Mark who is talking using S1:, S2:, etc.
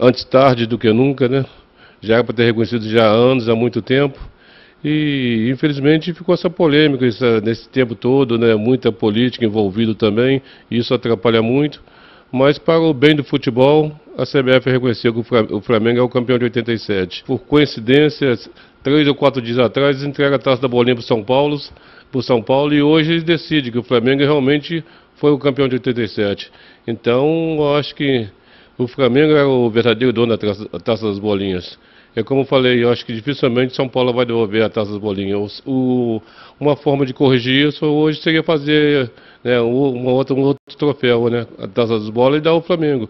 S1: antes tarde do que nunca, né? Já era para ter reconhecido já há anos, há muito tempo. E infelizmente ficou essa polêmica essa, nesse tempo todo, né? Muita política envolvida também, isso atrapalha muito. Mas para o bem do futebol, a CBF reconheceu que o Flamengo é o campeão de 87. Por coincidência, três ou quatro dias atrás, entrega a taça da bolinha para o São Paulo, para São Paulo e hoje eles decidem que o Flamengo realmente foi o campeão de 87. Então, eu acho que o Flamengo é o verdadeiro dono da taça das bolinhas. É como eu falei, eu acho que dificilmente São Paulo vai devolver a taça das bolinhas. O, uma forma de corrigir isso hoje seria fazer né, uma outra, um outro troféu, né, a taça das bolas e dar ao Flamengo.